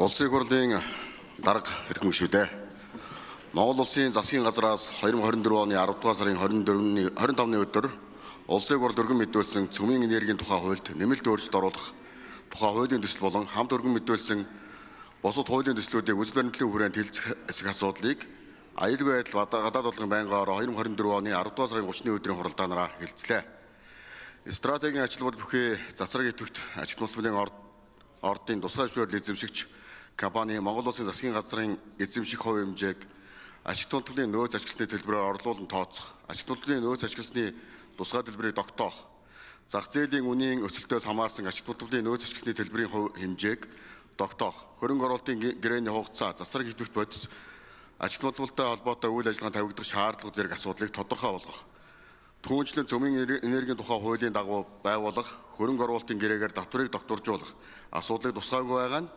Улсын хурлын дарга хэрхэн гүшүүдээ. Монгол улсын засгийн газраас 2024 оны 10 дугаар сарын 24-ний 25-ны өдөр улсын хурл өргөн мэдүүлсэн цөмийн энергийн тухай хуульд нэмэлт өөрчлөлт оруулах тухай хуулийн төсөл болон хамт өргөн мэдүүлсэн бусад хуулийн төслүүдийг үйл баримтлалын хүрээнд хэлцэх хэсэг асуудлыг аюулгүй байдал гадаад улсын байнгын 2024 оны 10 дугаар сарын 30-ны өдрийн хуралдаанаараа хэлцлээ. Стратегийн ажилбар бүхий засраг идэвхт ажилтнуулбарын орд ордын тусгай зөвшөөрөл эзэмшигч компани Монгол Улсын засгийн газрын эзэмших хувь хэмжээг ажил тунтлагын нөөц ашигласны төлбөрөөр орлуулан тооцох, ажил тунтлагын нөөц ашигласны тусгай төлбөрийг тогтоох, зах зээлийн үнийн өсөлтөөс хамаарсан ажил тунтлагын нөөц ашигласны төлбөрийн хувь хэмжээг тогтоох, хөрөнгө оруулалтын гэрээний хугацаа, засвар хэвтвэрт бодис, ажил тунтлагтай холбоотой үйл ажиллагаа тавигдах шаардлага зэрэг асуудлыг тодорхой болгох Түүнчлэн цөмийн энергийн тухай хуулийн дагуу байгуулах хөрөнгө оруулалтын гэрээгээр татварыг докторжуулах асуудлыг тусгаагүй байгаа нь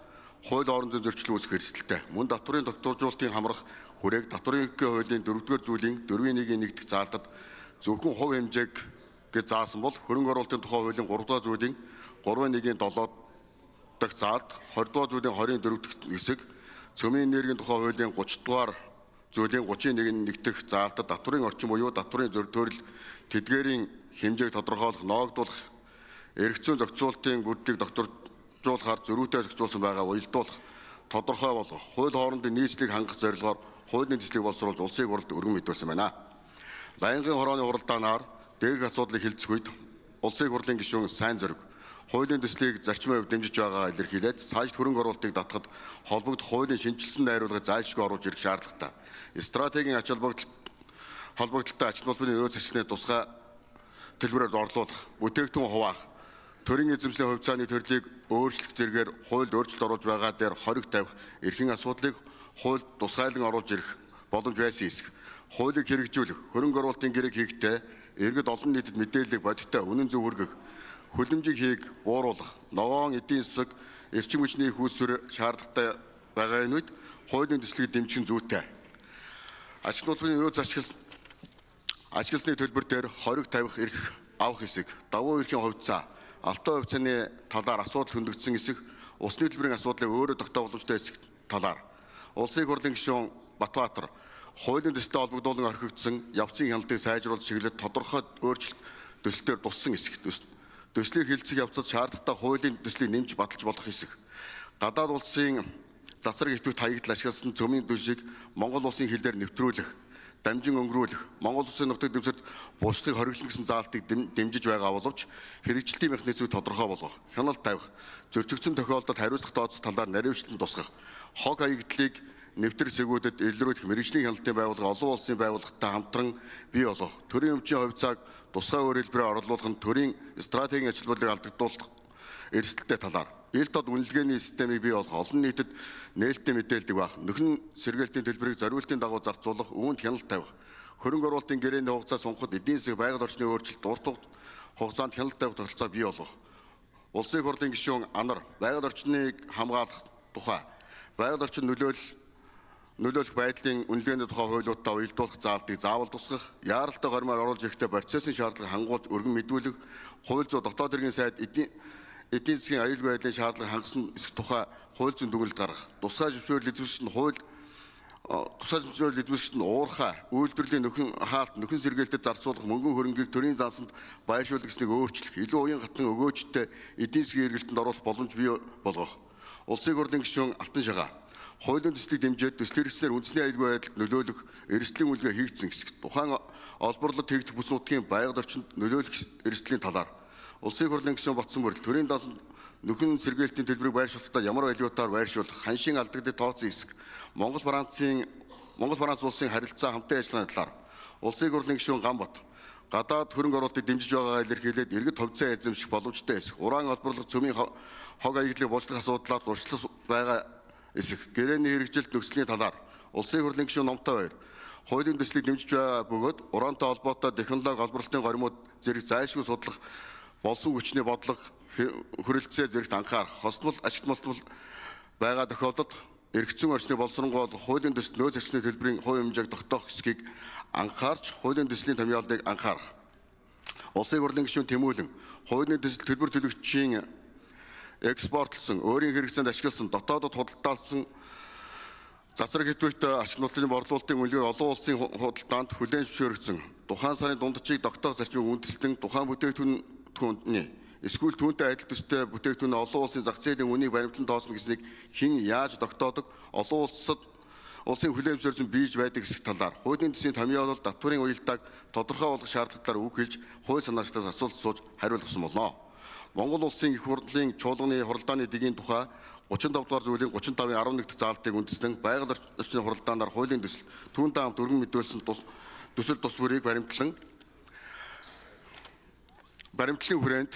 хууль орон зүйн зөрчил үүсэх эрсдэлтэй. Мөн татварын докторжуулалтыг хамрах хүрээг татварын эрхгийн хуулийн 4-р зүйлийн 4-ийн 1-ийн 1-р заалдад зөвхөн хувь хэмжээг гэж заасан бол хөрөнгө оруулалтын тухай хуулийн 3-р зүйлийн 3-ийн 1-ийн 7-р дахь заалд 20-р зүйлийн 24-р хэсэг цөмийн энергийн тухай хуулийн 30-р зүйлийн 31-нд нэгдэх заалтад татврын орчин буюу татврын зөвлөлт тэдгээрийн хэмжээг тодорхойлох, ноогдуулах, эргэцүүлэн зохицуулалтын бүрдлийг докторжуулахаар зөрүүтэй зохицуулсан байгаа уялдуулах, тодорхой болгох, хууль хоорондын нийслэлийг хангах зорилгоор хуулийн төслийг боловсруулж улсын хурлд өргөн мэдүүлсэн байна. Лаянгийн хорооны хуралдаанаар дээрх асуудлыг хилцэх үед улсын хурлын гишүүн сайн зөрөг хуулийн төслийг зарчмын хувь дэмжиж байгаа илэрхийлээд цааш хөрөнгө оруулалтыг татахад холбогдох хуулийн шинжилсэн найруулгад зайлшгүй оруулж ирэх шаардлагатай. Стратегийн ач холбогдол холбогдлолтой ач холбогдлын нөөц зарчны тусгай төлбөрөөр орлуулах, бүтээгдэхүүн хуваах, төрийн эзэмшлийн хувь цааны төрлийг өөрчлөх зэргээр хуульд өөрчлөлт оруулж байгаа дээр хориг тавих эрхэн асуудлыг хуульд тусгайлан оруулж ирэх боломж байсан хэсэг. Хуулийг хэрэгжүүлэх, хөрөнгө оруулалтын гэрээ хийхдээ иргэд олон нийтэд мэдээллийг бодиттой үнэн зөв хүргэх хүлэмжийг хийг бууруулах, ногоон эдийн засаг, эрчим хүчний хүйсвэр шаардлагатай байгаа энэ үед хуулийн төслийг дэмжих нь зүйтэй. Аж ахуйн нөөц ашиглас ашигласны төлбөр дээр хориг тавих эрх авах хэсэг, давуу эрхийн хувьцаа, алтай хувьцааны талаар асуудал хөндөгдсөн хэсэг, усны төлбөрийн асуудлыг өөрөө тогтоох боломжтой хэсэг талаар улсын хурлын гишүүн Батбаатар хуулийн төсөлтэй холбогдуулан орхигдсон явцын хяналтыг сайжруулах чиглэлд тодорхой өөрчлөлт төсөл дээр туссан хэсэгт төслийн хилцэг явцад шаардлагатай хуулийн төслийг нэмж баталж болох хэсэг. Гадаад улсын засаг хэвтүүд хаягдл ашигласан цөмийн дүншийг Монгол улсын хилээр нэвтрүүлэх, дамжин өнгөрүүлэх, Монгол улсын нутгийн дэвсгэрт булшлагыг хориглох гэсэн заалтыг дэмжиж байгаа боловч хэрэгжилтийн механизмыг тодорхой болгох, хяналт тавих, зөрчигдсэн тохиолдолд хариуцлага тооцох талаар наривчлан тусгах, хог хаягдлыг нэвтрэх зэгүүдэд илрүүлэх мэрэгжлийн хяналтын байгууллага олон улсын байгууллагатай хамтран бий болох төрийн өвчийн хувьцааг тусгай өөр хэлбэрээр орлуулах нь төрийн стратегийн ажил бодлыг алдагдуулах эрсдэлтэй талаар ил тод үнэлгээний системийг бий болох олон нийтэд нээлттэй мэдээлдэг байх нөхөн сэргээлтийн төлбөрийг зориултын дагуу зарцуулах үүнд хяналт тавих хөрөнгө оруулалтын гэрээний хугацаа сунгахад эдийн засгийн байгаль орчны өөрчлөлт урт хугацаанд хяналт тавих тогтолцоо бий болгох улсын хурлын гишүүн анар байгаль орчныг хамгаалах тухай байгаль орчин нөлөөлөл нөлөөлөх байдлын үнэлгээний тухай хуулиудаа уялдуулах заалтыг заавал тусгах, яаралтай гормоор оруулж ирэхтэй процессын шаардлага хангуулж өргөн мэдүүлэх, хууль зүйн дотоод иргэн сайд эдийн эдийн засгийн аюулгүй байдлын шаардлага хангасан эсэх тухай хууль зүйн дүгнэлт гаргах, тусгай зөвшөөрөл эзэмшсэн хууль тусгай зөвшөөрөл эзэмшсэн уурхай, үйлдвэрлэлийн нөхөн хаалт, нөхөн сэргээлтэд зарцуулах мөнгөн хөрөнгийг төрийн зансанд байршуулах гэснэг өөрчлөх, илүү уян хатан өгөөжтэй эдийн засгийн эргэлтэнд оруулах боломж бий болгох. Улсын хурлын гишүүн Алтан шагаа хуулийн төслийг дэмжиж төсөл хэрэгснээр үндэсний аюулгүй байдалд нөлөөлөх эрсдлийн үйлгээ хийгдсэн хэсэгт тухайн олборлолд хийгдэх бүс нутгийн байгаль орчинд нөлөөлөх эрсдлийн талаар улсын хурлын гишүүн Батсан бүрэл төрийн даасан нөхөн сэргээлтийн төлбөрийг байршуулахдаа ямар валютаар байршуулах ханшийн алдагдсан тооцсон хэсэг Монгол Францын Монгол Франц улсын харилцаа хамтын ажиллагааны талаар улсын хурлын гишүүн Ганбат гадаад хөрөнгө оруулалтыг дэмжиж байгаагаа илэрхийлээд иргэд хувьцаа эзэмших боломжтой хэсэг ураан олборлох цөмийн хог аяглыг бослох асуудлаар урьдчилсан байгаа эсэх гэрээний хэрэгжилт нөхцөлийн талаар улсын хурлын гишүүн номтой баяр хуулийн төслийг дэмжиж байгаа бөгөөд ураантай холбоотой технологи олборлтын горимууд зэрэг зайлшгүй судлах болсон хүчний бодлого хөрөлцөө зэрэгт анхаарах хосмол ашигтмалтмал байгаа тохиолдолд эргэцэн орчны боловсронгуй болох хуулийн төсөлд нөөц эрчний төлбөрийн хувь хэмжээг тогтоох хэсгийг анхаарч хуулийн төслийн томьёолыг анхаарах. Улсын хурлын гишүүн Тэмүүлэн хуулийн төсөл төлбөр төлөгчийн экспортлсон, өөрийн хэрэгцээнд ашигласан, дотоодод худалдаалсан Засраг хэдвэт ачлуулын борлуулалтын үнэлгээ олон улсын худалдаанд хүлээн зөвшөөрөгдсөн. Тухайн сарын дундчийг тогтоох зарчмын үндэслэн тухайн бүтээгдэхүүний эсвэл түүнтэй адил төстэй бүтээгдэхүүн олон улсын зах зээлийн үнийг баримтлан тооцно гэснийг хэн яаж тогтоодог олон улсад улсын хүлээн зөвшөөрсөн бийж байдаг хэсэг талаар хуулийн төсвийн томьёо бол татварын уялдааг тодорхой болгох шаардлагатаар үг хэлж хууль санаачтаас асуулт сууж хариулсан болно. Монгол улсын их хурлын чуулганы хуралдааны дэгийн тухай 35 дугаар зүйлийн 35-ын 11-р заалтыг үндэслэн байгаль орчны хуралдаанаар хуулийн төсөл түүнд хамт өргөн мэдүүлсэн тус төсөл тус бүрийг баримтлан баримтлалын хүрээнд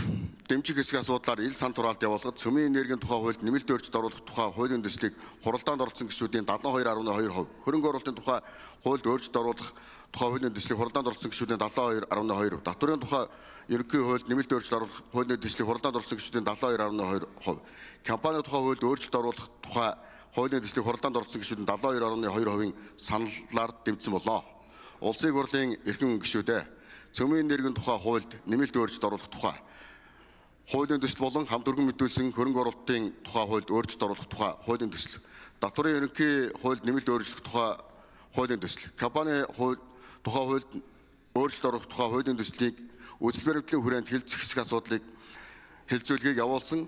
дэмжих хэсэг асуудлаар ил сан тураалд явуулахад цөмийн энергийн тухай хуульд нэмэлт өөрчлөлт оруулах тухай хуулийн төслийг хуралдаанд оролцсон гишүүдийн 72.2%, хөрөнгө оруулалтын тухай хуульд өөрчлөлт оруулах тухай хуулийн төслийг хуралдаанд оролцсон гишүүдийн 72.2%, татварын тухай ерөнхий хуульд нэмэлт өөрчлөлт оруулах хуулийн төслийг хуралдаанд оролцсон гишүүдийн 72.2%, компани тухай хуульд өөрчлөлт оруулах тухай хуулийн төслийг хуралдаанд оролцсон гишүүдийн 72.2%-ийн саналлаар дэмжсэн болоо. Улсын хурлын эрхэн гишүүдээ цөмийн энергийн тухай хуульд нэмэлт өөрчлөлт оруулах тухай хуулийн төсөл болон хамт өргөн мэдүүлсэн хөрөнгө оруулалтын тухай хуульд өөрчлөлт оруулах тухай хуулийн төсөл татварын ерөнхий хуульд нэмэлт өөрчлөх тухай хуулийн төсөл компани хууль тухай хуульд өөрчлөлт оруулах тухай хуулийн төслийг үйлчлэл баримтлалын хүрээнд хил зэгсэх асуудлыг хилцүүлгийг явуулсан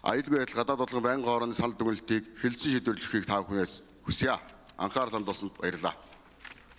аюулгүй байдал гадаад болон байнгын хоороны санал дүгнэлтийг хилцэн шийдвэрлэхийг та бүхнээс хүсье. Анхаарал хандуулсанд баярлалаа.